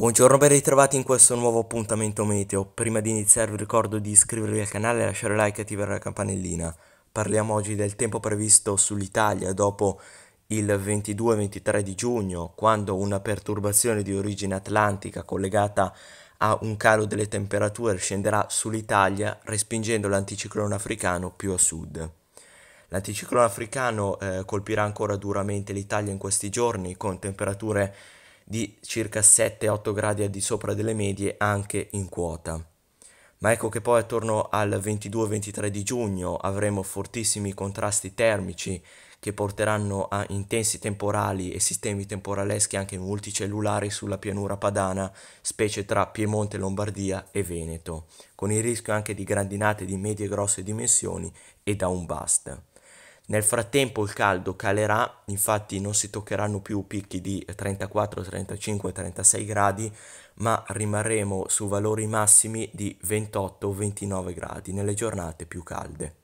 Buongiorno ben ritrovati in questo nuovo appuntamento meteo. Prima di iniziare vi ricordo di iscrivervi al canale, lasciare like e attivare la campanellina. Parliamo oggi del tempo previsto sull'Italia dopo il 22-23 di giugno, quando una perturbazione di origine atlantica collegata a un calo delle temperature scenderà sull'Italia, respingendo l'anticiclone africano più a sud. L'anticiclone africano eh, colpirà ancora duramente l'Italia in questi giorni con temperature di circa 7-8 gradi al di sopra delle medie anche in quota. Ma ecco che poi attorno al 22-23 di giugno avremo fortissimi contrasti termici che porteranno a intensi temporali e sistemi temporaleschi anche multicellulari sulla pianura padana, specie tra Piemonte, Lombardia e Veneto, con il rischio anche di grandinate di medie e grosse dimensioni e downbust. Nel frattempo il caldo calerà, infatti non si toccheranno più picchi di 34, 35, 36 gradi, ma rimarremo su valori massimi di 28 29 gradi nelle giornate più calde.